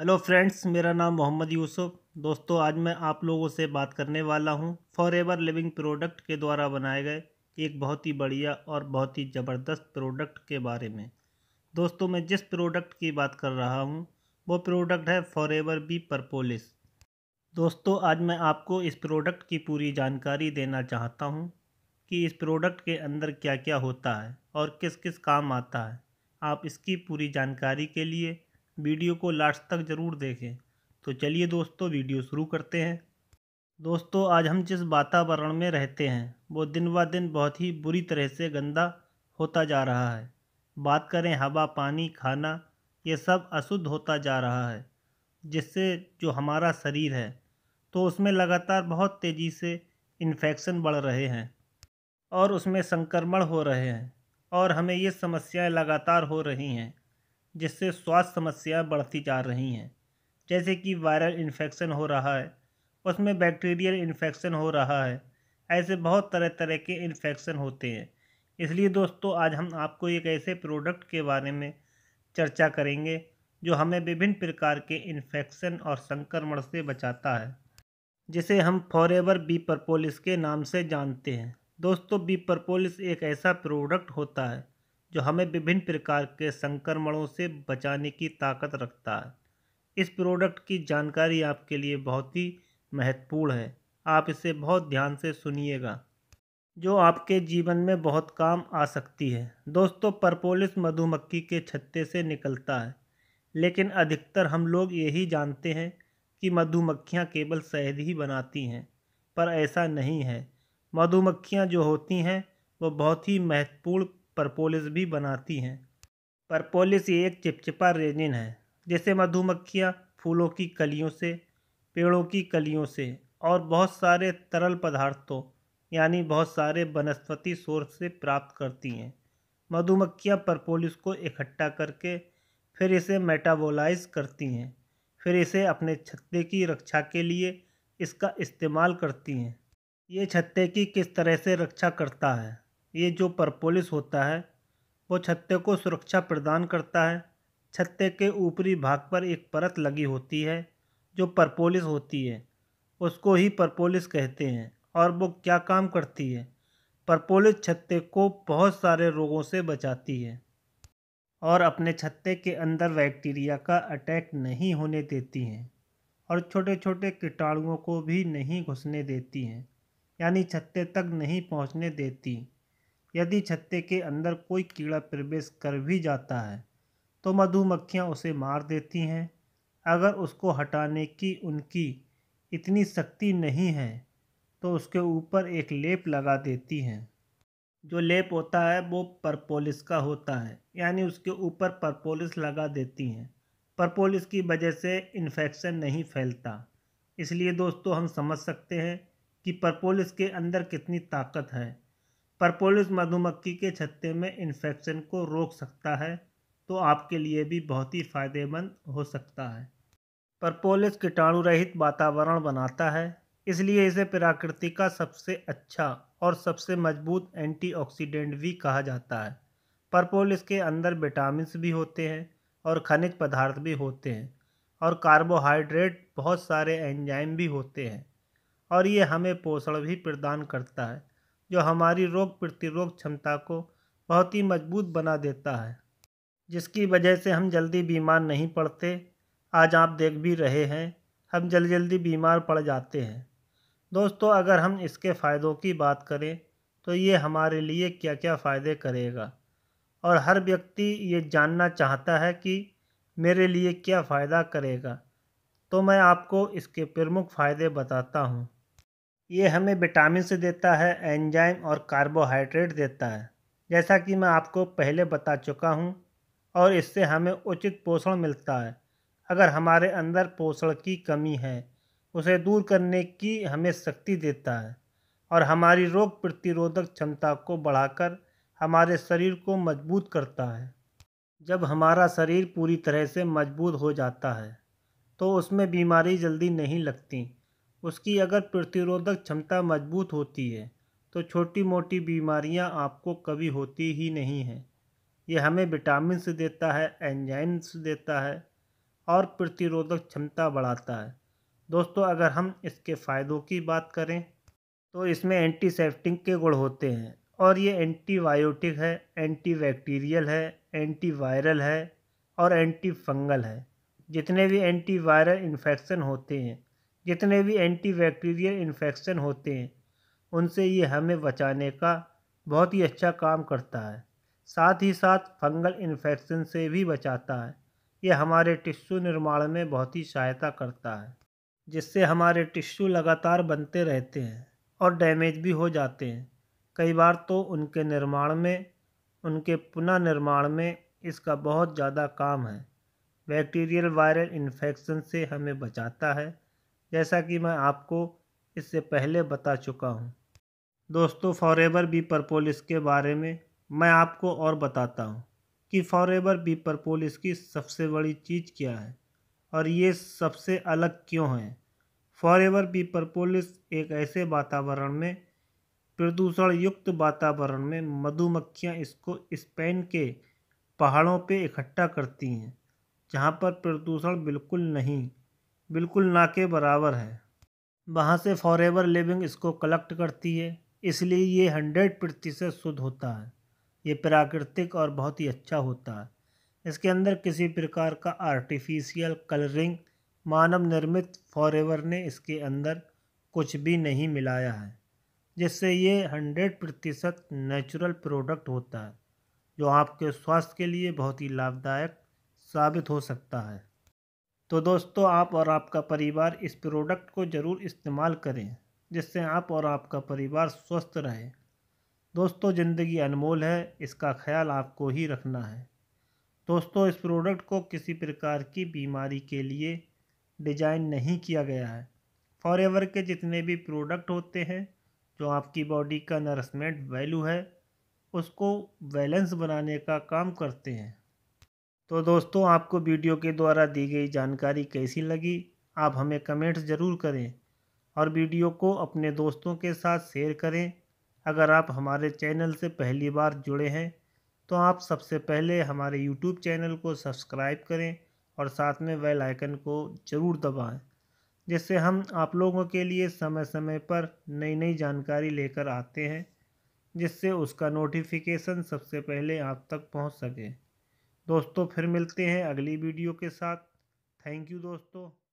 hello friends मेरा नाम मोहम्मद यूसुफ दोस्तों आज मैं आप लोगों से बात करने वाला हूं फॉर एवर लिविंग प्रोडक्ट के द्वारा बनाए गए एक बहुत ही बढ़िया और बहुत ही ज़बरदस्त प्रोडक्ट के बारे में दोस्तों मैं जिस प्रोडक्ट की बात कर रहा हूं वो प्रोडक्ट है फॉर एवर बी परपोलिस दोस्तों आज मैं आपको इस प्रोडक्ट की पूरी जानकारी देना चाहता हूँ कि इस प्रोडक्ट के अंदर क्या क्या होता है और किस किस काम आता है आप इसकी पूरी जानकारी के लिए वीडियो को लास्ट तक ज़रूर देखें तो चलिए दोस्तों वीडियो शुरू करते हैं दोस्तों आज हम जिस वातावरण में रहते हैं वो दिन ब दिन बहुत ही बुरी तरह से गंदा होता जा रहा है बात करें हवा पानी खाना ये सब अशुद्ध होता जा रहा है जिससे जो हमारा शरीर है तो उसमें लगातार बहुत तेज़ी से इन्फेक्शन बढ़ रहे हैं और उसमें संक्रमण हो रहे हैं और हमें ये समस्याएं लगातार हो रही हैं जिससे स्वास्थ्य समस्याएं बढ़ती जा रही हैं जैसे कि वायरल इन्फेक्शन हो रहा है उसमें बैक्टीरियल इन्फेक्शन हो रहा है ऐसे बहुत तरह तरह के इन्फेक्शन होते हैं इसलिए दोस्तों आज हम आपको एक ऐसे प्रोडक्ट के बारे में चर्चा करेंगे जो हमें विभिन्न प्रकार के इन्फेक्शन और संक्रमण से बचाता है जिसे हम फॉरेवर बी परपोलिस के नाम से जानते हैं दोस्तों बी परपोलिस एक ऐसा प्रोडक्ट होता है जो हमें विभिन्न प्रकार के संक्रमणों से बचाने की ताकत रखता है इस प्रोडक्ट की जानकारी आपके लिए बहुत ही महत्वपूर्ण है आप इसे बहुत ध्यान से सुनिएगा जो आपके जीवन में बहुत काम आ सकती है दोस्तों परपोलिस मधुमक्खी के छत्ते से निकलता है लेकिन अधिकतर हम लोग यही जानते हैं कि मधुमक्खियाँ केवल शहद ही बनाती हैं पर ऐसा नहीं है मधुमक्खियाँ जो होती हैं वो बहुत ही महत्वपूर्ण परपोलिस भी बनाती हैं परपोलिस ये एक चिपचिपा रेजिन है जिसे मधुमक्खियाँ फूलों की कलियों से पेड़ों की कलियों से और बहुत सारे तरल पदार्थों यानी बहुत सारे वनस्पति सोर्स से प्राप्त करती हैं मधुमक्खियाँ परपोलिस को इकट्ठा करके फिर इसे मेटाबोलाइज करती हैं फिर इसे अपने छत्ते की रक्षा के लिए इसका इस्तेमाल करती हैं ये छत्ते की किस तरह से रक्षा करता है ये जो परपोलिस होता है वो छत्ते को सुरक्षा प्रदान करता है छत्ते के ऊपरी भाग पर एक परत लगी होती है जो परपोलिस होती है उसको ही परपोलिस कहते हैं और वो क्या काम करती है परपोलिस छत्ते को बहुत सारे रोगों से बचाती है और अपने छत्ते के अंदर बैक्टीरिया का अटैक नहीं होने देती हैं और छोटे छोटे कीटाणुओं को भी नहीं घुसने देती हैं यानी छत्ते तक नहीं पहुंचने देती यदि छत्ते के अंदर कोई कीड़ा प्रवेश कर भी जाता है तो मधुमक्खियाँ उसे मार देती हैं अगर उसको हटाने की उनकी इतनी शक्ति नहीं है तो उसके ऊपर एक लेप लगा देती हैं जो लेप होता है वो परपोलिस का होता है यानी उसके ऊपर परपोलिस लगा देती हैं परपोलिस की वजह से इन्फेक्शन नहीं फैलता इसलिए दोस्तों हम समझ सकते हैं कि परपोलिस के अंदर कितनी ताकत है परपोलिस मधुमक्खी के छत्ते में इन्फेक्शन को रोक सकता है तो आपके लिए भी बहुत ही फायदेमंद हो सकता है परपोलिस कीटाणु रहित वातावरण बनाता है इसलिए इसे प्राकृतिक का सबसे अच्छा और सबसे मजबूत एंटीऑक्सीडेंट भी कहा जाता है परपोलिस के अंदर विटामिन भी होते हैं और खनिज पदार्थ भी होते हैं और कार्बोहाइड्रेट बहुत सारे एंजाइम भी होते हैं और ये हमें पोषण भी प्रदान करता है जो हमारी रोग प्रतिरोग क्षमता को बहुत ही मजबूत बना देता है जिसकी वजह से हम जल्दी बीमार नहीं पड़ते आज आप देख भी रहे हैं हम जल्दी जल्दी बीमार पड़ जाते हैं दोस्तों अगर हम इसके फ़ायदों की बात करें तो ये हमारे लिए क्या क्या फ़ायदे करेगा और हर व्यक्ति ये जानना चाहता है कि मेरे लिए क्या फ़ायदा करेगा तो मैं आपको इसके प्रमुख फ़ायदे बताता हूँ ये हमें विटामिन से देता है एंजाइम और कार्बोहाइड्रेट देता है जैसा कि मैं आपको पहले बता चुका हूँ और इससे हमें उचित पोषण मिलता है अगर हमारे अंदर पोषण की कमी है उसे दूर करने की हमें शक्ति देता है और हमारी रोग प्रतिरोधक क्षमता को बढ़ाकर हमारे शरीर को मजबूत करता है जब हमारा शरीर पूरी तरह से मजबूत हो जाता है तो उसमें बीमारी जल्दी नहीं लगती उसकी अगर प्रतिरोधक क्षमता मजबूत होती है तो छोटी मोटी बीमारियां आपको कभी होती ही नहीं हैं यह हमें विटामिन से देता है एंजाइम्स देता है और प्रतिरोधक क्षमता बढ़ाता है दोस्तों अगर हम इसके फ़ायदों की बात करें तो इसमें एंटीसेप्टिक के गुण होते हैं और ये एंटीबायोटिक है एंटीबैक्टीरियल है एंटीवायरल है और एंटी फंगल है जितने भी एंटीवायरल इन्फेक्शन होते हैं जितने भी एंटी बैक्टीरियल इन्फेक्शन होते हैं उनसे ये हमें बचाने का बहुत ही अच्छा काम करता है साथ ही साथ फंगल इन्फेक्शन से भी बचाता है ये हमारे टिश्यू निर्माण में बहुत ही सहायता करता है जिससे हमारे टिश्यू लगातार बनते रहते हैं और डैमेज भी हो जाते हैं कई बार तो उनके निर्माण में उनके पुनः निर्माण में इसका बहुत ज़्यादा काम है बैक्टीरियल वायरल इन्फेक्शन से हमें बचाता है जैसा कि मैं आपको इससे पहले बता चुका हूँ दोस्तों फॉरेवर बी पर्पोल के बारे में मैं आपको और बताता हूँ कि फॉरेवर बी पर्पोल की सबसे बड़ी चीज़ क्या है और ये सबसे अलग क्यों है फॉरेवर बी पर्पोलिस एक ऐसे वातावरण में प्रदूषण युक्त वातावरण में मधुमक्खियाँ इसको स्पेन के पहाड़ों पे इकट्ठा करती हैं जहाँ पर प्रदूषण बिल्कुल नहीं बिल्कुल ना के बराबर है वहाँ से फॉरेवर लिविंग इसको कलेक्ट करती है इसलिए ये हंड्रेड प्रतिशत शुद्ध होता है ये प्राकृतिक और बहुत ही अच्छा होता है इसके अंदर किसी प्रकार का आर्टिफिशियल कलरिंग मानव निर्मित फॉरेवर ने इसके अंदर कुछ भी नहीं मिलाया है जिससे ये हंड्रेड प्रतिशत नेचुरल प्रोडक्ट होता है जो आपके स्वास्थ्य के लिए बहुत ही लाभदायक साबित हो सकता है तो दोस्तों आप और आपका परिवार इस प्रोडक्ट को ज़रूर इस्तेमाल करें जिससे आप और आपका परिवार स्वस्थ रहे दोस्तों ज़िंदगी अनमोल है इसका ख्याल आपको ही रखना है दोस्तों इस प्रोडक्ट को किसी प्रकार की बीमारी के लिए डिज़ाइन नहीं किया गया है फॉर के जितने भी प्रोडक्ट होते हैं जो आपकी बॉडी का नरसमेंट वैल्यू है उसको बैलेंस बनाने का काम करते हैं तो दोस्तों आपको वीडियो के द्वारा दी गई जानकारी कैसी लगी आप हमें कमेंट्स ज़रूर करें और वीडियो को अपने दोस्तों के साथ शेयर करें अगर आप हमारे चैनल से पहली बार जुड़े हैं तो आप सबसे पहले हमारे यूट्यूब चैनल को सब्सक्राइब करें और साथ में वेल आइकन को ज़रूर दबाएं जिससे हम आप लोगों के लिए समय समय पर नई नई जानकारी लेकर आते हैं जिससे उसका नोटिफिकेशन सबसे पहले आप तक पहुंच सके दोस्तों फिर मिलते हैं अगली वीडियो के साथ थैंक यू दोस्तों